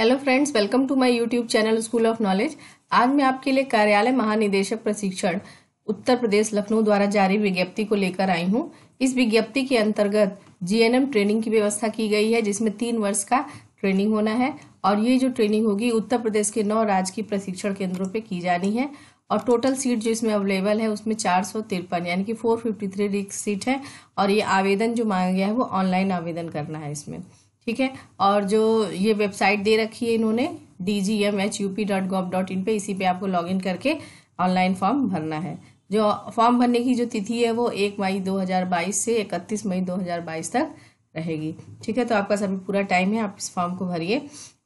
hello friends welcome to my YouTube channel school of knowledge आज मैं आपके लिए कार्यालय महानिदेशक प्रशिक्षण उत्तर प्रदेश लखनऊ द्वारा जारी विज्ञप्ति को लेकर आई हूँ इस विज्ञप्ति के अंतर्गत जीएनएम ट्रेनिंग की व्यवस्था की गई है जिसमें तीन वर्ष का ट्रेनिंग होना है और ये जो ट्रेनिंग होगी उत्तर प्रदेश के नौ राजकीय प्रशिक्षण केंद्रों पर की जानी है और टोटल सीट जो इसमें अवेलेबल है उसमें चार सौ तिरपन यानी कि फोर फिफ्टी थ्री सीट है और ये आवेदन जो मांगा गया है वो ऑनलाइन आवेदन करना है इसमें ठीक है और जो ये वेबसाइट दे रखी है इन्होंने D G M H U P dot gov dot in पर इसी पे आपको लॉग इन करके ऑनलाइन फॉर्म भरना है जो फॉर्म भरने की जो तिथि है वो एक मई 2022 से 31 मई 2022 तक रहेगी ठीक है तो आपका सभी पूरा टाइम है आप इस फॉर्म को भरिए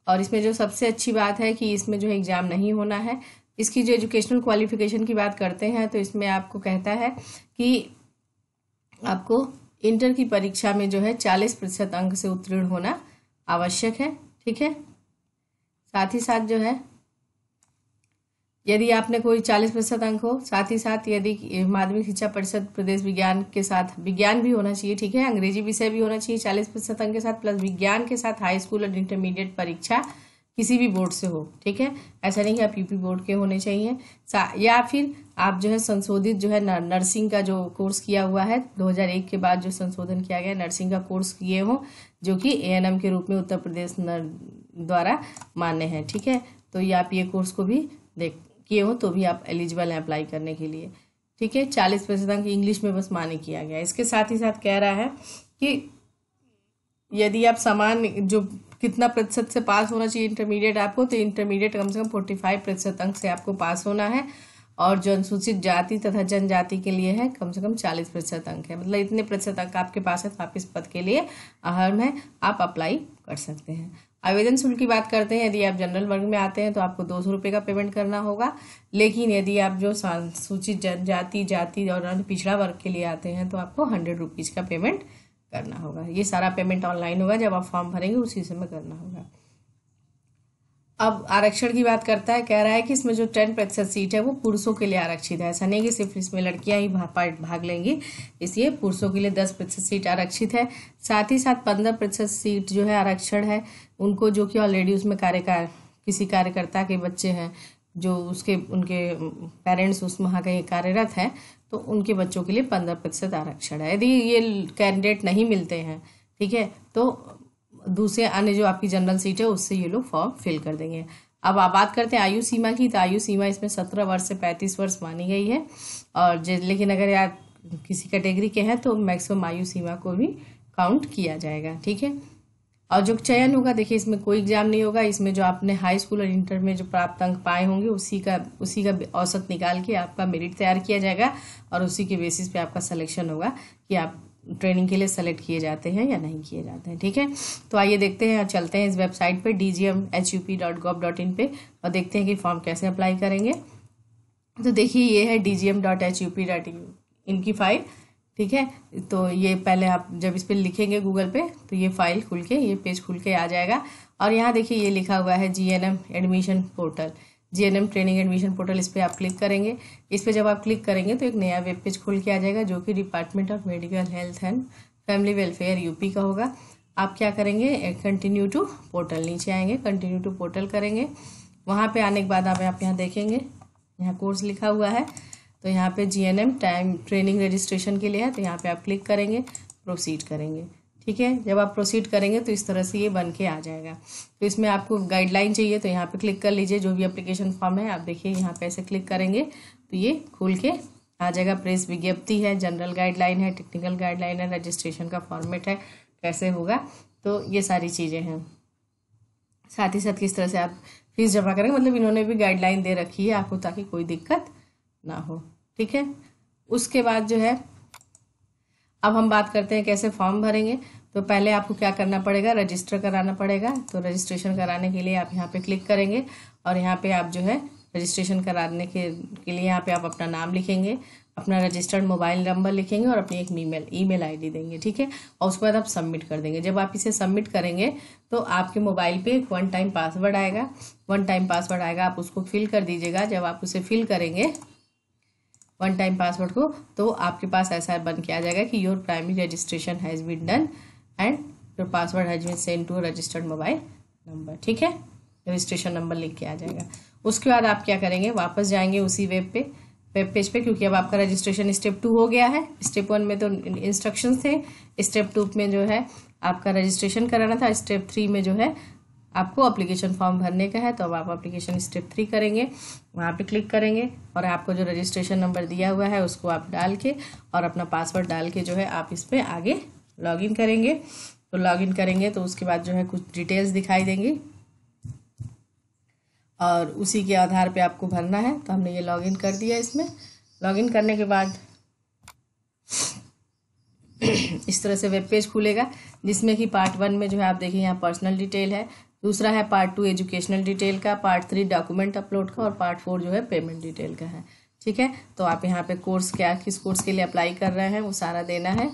और इसमें जो सबसे अच्छी बात है कि इसमें जो एग्ज़ाम नहीं होना है इसकी जो एजुकेशनल क्वालिफिकेशन की बात करते हैं तो इसमें आपको कहता है कि आपको इंटर की परीक्षा में जो है चालीस प्रतिशत अंक से उत्तीर्ण होना आवश्यक है ठीक है साथ ही साथ जो है यदि आपने कोई चालीस प्रतिशत अंक हो साथ ही साथ यदि माध्यमिक शिक्षा परिषद प्रदेश विज्ञान के साथ विज्ञान भी होना चाहिए ठीक है अंग्रेजी विषय भी होना चाहिए चालीस प्रतिशत अंक के साथ प्लस विज्ञान के साथ हाई स्कूल और इंटरमीडिएट परीक्षा किसी भी बोर्ड से हो ठीक है ऐसा नहीं कि आप यूपी बोर्ड के होने चाहिए या फिर आप जो है संशोधित जो है नर्सिंग का जो कोर्स किया हुआ है 2001 के बाद जो संशोधन किया गया नर्सिंग का कोर्स किए हो जो कि एएनएम के रूप में उत्तर प्रदेश द्वारा मान्य है ठीक है तो ये आप ये कोर्स को भी देख किए हो तो भी आप एलिजिबल हैं अप्लाई करने के लिए ठीक है चालीस प्रतिशत अंक इंग्लिश में बस मान्य किया गया इसके साथ ही साथ कह रहा है कि यदि आप सामान्य जो कितना प्रतिशत से पास होना चाहिए इंटरमीडिएट आपको तो इंटरमीडिएट कम से कम फोर्टी फाइव प्रतिशत अंक से आपको पास होना है और जो अनुसूचित जाति तथा जनजाति के लिए है कम से कम चालीस प्रतिशत अंक है मतलब इतने प्रतिशत अंक आपके पास है तो आप इस पद के लिए अहम है आप अप्लाई कर सकते हैं आवेदन शुल्क की बात करते हैं यदि आप जनरल वर्ग में आते हैं तो आपको दो सौ का पेमेंट करना होगा लेकिन यदि आप जो अनुसूचित जनजाति जाति और अन्य पिछड़ा वर्ग के लिए आते हैं तो आपको हंड्रेड रुपीज़ का पेमेंट करना होगा ये सारा पेमेंट ऑनलाइन होगा जब आप फॉर्म भरेंगे उसी समय करना होगा अब आरक्षण की बात करता है कह रहा है कि इसमें जो टेन प्रतिशत सीट है वो पुरुषों के लिए आरक्षित है ऐसा नहीं कि सिर्फ इसमें लड़कियां ही भाग भाग लेंगी इसलिए पुरुषों के लिए दस प्रतिशत सीट आरक्षित है साथ ही साथ पंद्रह प्रतिशत सीट जो है आरक्षण है उनको जो कि ऑलरेडी उसमें कार्यकार किसी कार्यकर्ता के बच्चे हैं जो उसके उनके पेरेंट्स उस वहाँ कहीं कार्यरत हैं तो उनके बच्चों के लिए पंद्रह प्रतिशत आरक्षण है यदि ये कैंडिडेट नहीं मिलते हैं ठीक है तो दूसरे अन्य जो आपकी जनरल सीट है उससे ये लोग फॉर्म फिल कर देंगे अब आप बात करते हैं आयु सीमा की तो आयु सीमा इसमें सत्रह वर्ष से पैंतीस वर्ष मानी गई है और लेकिन अगर यार किसी कैटेगरी के हैं तो मैक्सिमम आयु सीमा को भी काउंट किया जाएगा ठीक है और जो चयन होगा देखिए इसमें कोई एग्जाम नहीं होगा इसमें जो आपने हाई स्कूल और इंटर में जो प्राप्त अंक पाए होंगे उसी का उसी का औसत निकाल के आपका मेरिट तैयार किया जाएगा और उसी के बेसिस पे आपका सिलेक्शन होगा कि आप ट्रेनिंग के लिए सेलेक्ट किए जाते हैं या नहीं किए जाते हैं ठीक है तो आइए देखते हैं और चलते हैं इस वेबसाइट पर D G H U P dot gov dot in और देखते हैं कि फॉर्म कैसे अप्लाई करेंगे तो देखिए ये है D G M dot H U P dot in file ठीक है तो ये पहले आप जब इस पर लिखेंगे गूगल पे तो ये फाइल खुल के ये पेज खुल के आ जाएगा और यहाँ देखिए ये लिखा हुआ है G admission portal G training admission portal इस पर आप क्लिक करेंगे इस पर जब आप क्लिक करेंगे तो एक नया वेब पेज खुल के आ जाएगा जो कि department of medical health and family welfare UP का होगा आप क्या करेंगे कंटिन्यू टू पोर्टल नीचे आएंगे कंटिन्यू टू पोर्टल करेंगे वहाँ पे आने के बाद आप आप यहाँ देखेंगे यहाँ कोर्स लिखा हुआ है तो यहाँ पे जीएनएम टाइम ट्रेनिंग रजिस्ट्रेशन के लिए है तो यहाँ पे आप क्लिक करेंगे प्रोसीड करेंगे ठीक है जब आप प्रोसीड करेंगे तो इस तरह से ये बन के आ जाएगा तो इसमें आपको गाइडलाइन चाहिए तो यहाँ पे क्लिक कर लीजिए जो भी अप्लीकेशन फॉर्म है आप देखिए यहाँ पे ऐसे क्लिक करेंगे तो ये खुल के आ जाएगा प्रेस विज्ञप्ति है जनरल गाइडलाइन है टेक्निकल गाइडलाइन है रजिस्ट्रेशन का फॉर्मेट है कैसे होगा तो ये सारी चीज़ें हैं साथ ही साथ किस तरह से आप फीस जमा करेंगे मतलब इन्होंने भी गाइडलाइन दे रखी है आपको ताकि कोई दिक्कत ना हो ठीक है उसके बाद जो है अब हम बात करते हैं कैसे फॉर्म भरेंगे तो पहले आपको क्या करना पड़ेगा रजिस्टर कराना पड़ेगा तो रजिस्ट्रेशन कराने के लिए आप यहाँ पे क्लिक करेंगे और यहाँ पे आप जो है रजिस्ट्रेशन कराने के के लिए यहाँ पे आप अपना नाम लिखेंगे अपना रजिस्टर्ड मोबाइल नंबर लिखेंगे और अपनी एक ईमेल ईमेल आईडी देंगे ठीक है और उसके बाद आप सबमिट कर देंगे जब आप इसे सबमिट करेंगे तो आपके मोबाइल पे एक वन टाइम पासवर्ड आएगा वन टाइम पासवर्ड आएगा आप उसको फिल कर दीजिएगा जब आप उसे फिल करेंगे वन टाइम पासवर्ड को तो आपके पास ऐसा बन के आ जाएगा कि your primary registration has been done and your password has been send to registered mobile number ठीक है रजिस्ट्रेशन नंबर लिख के आ जाएगा उसके बाद आप क्या करेंगे वापस जाएंगे उसी वेब पे वेब पेज पे क्योंकि अब आपका रजिस्ट्रेशन स्टेप टू हो गया है स्टेप वन में तो इंस्ट्रक्शंस थे स्टेप टू में जो है आपका रजिस्ट्रेशन कराना था स्टेप थ्री में जो है आपको अप्लीकेशन फॉर्म भरने का है तो अब आप अप्लीकेशन स्टेप थ्री करेंगे वहाँ पे क्लिक करेंगे और आपको जो रजिस्ट्रेशन नंबर दिया हुआ है उसको आप डाल के और अपना पासवर्ड डाल के जो है आप इस पर आगे लॉगिन करेंगे तो लॉगिन करेंगे तो उसके बाद जो है कुछ डिटेल्स दिखाई देंगी और उसी के आधार पे आपको भरना है तो हमने ये लॉगिन कर दिया इसमें लॉगिन करने के बाद इस तरह से वेब पेज खुलेगा जिसमें कि पार्ट वन में जो है आप देखिए यहाँ पर्सनल डिटेल है दूसरा है पार्ट टू एजुकेशनल डिटेल का पार्ट थ्री डॉक्यूमेंट अपलोड का और पार्ट फोर जो है पेमेंट डिटेल का है ठीक है तो आप यहाँ पे कोर्स क्या किस कोर्स के लिए अप्लाई कर रहे हैं वो सारा देना है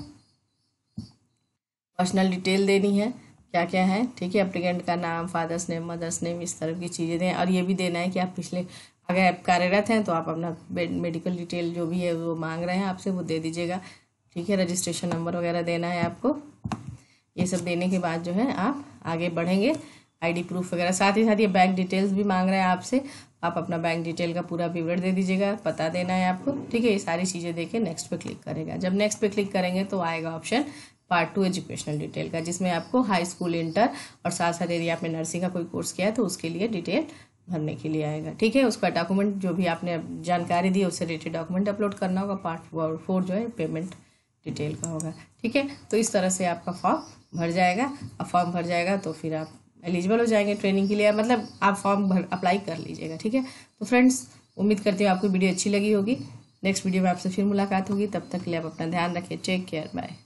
पर्सनल डिटेल देनी है क्या क्या है ठीक है अप्लीकेंट का नाम फादर्स नेम मदर्स नेम इस तरह की चीज़ें दें और ये भी देना है कि आप पिछले अगर आप कार्यरत हैं तो आप अपना मेडिकल डिटेल जो भी है वो मांग रहे हैं आपसे वो दे दीजिएगा ठीक है रजिस्ट्रेशन नंबर वगैरह देना है आपको ये सब देने के बाद जो है आप आगे बढ़ेंगे आईडी प्रूफ वगैरह साथ ही साथ ये बैंक डिटेल्स भी मांग रहा है आपसे आप अपना बैंक डिटेल का पूरा विवरण दे दीजिएगा पता देना है आपको ठीक है ये सारी चीज़ें देखे नेक्स्ट पे क्लिक करेगा जब नेक्स्ट पे क्लिक करेंगे तो आएगा option part two educational detail का जिसमें आपको हाई स्कूल इंटर और साथ साथ यदि आपने नर्सिंग का कोई कोर्स किया है तो उसके लिए डिटेल भरने के लिए आएगा ठीक है उसका डॉक्यूमेंट जो भी आपने जानकारी दी उससे रिलेटेड डॉक्यूमेंट अपलोड करना होगा पार्ट फोर जो है पेमेंट डिटेल का होगा ठीक है तो इस तरह से आपका फॉर्म भर जाएगा और फॉर्म भर जाएगा तो फिर आप एलिजिबल हो जाएंगे ट्रेनिंग के लिए मतलब आप फॉर्म भर अप्लाई कर लीजिएगा ठीक है तो फ्रेंड्स उम्मीद करती हूँ आपको वीडियो अच्छी लगी होगी नेक्स्ट वीडियो में आपसे फिर मुलाकात होगी तब तक के लिए आप अपना ध्यान रखिए टेक केयर बाय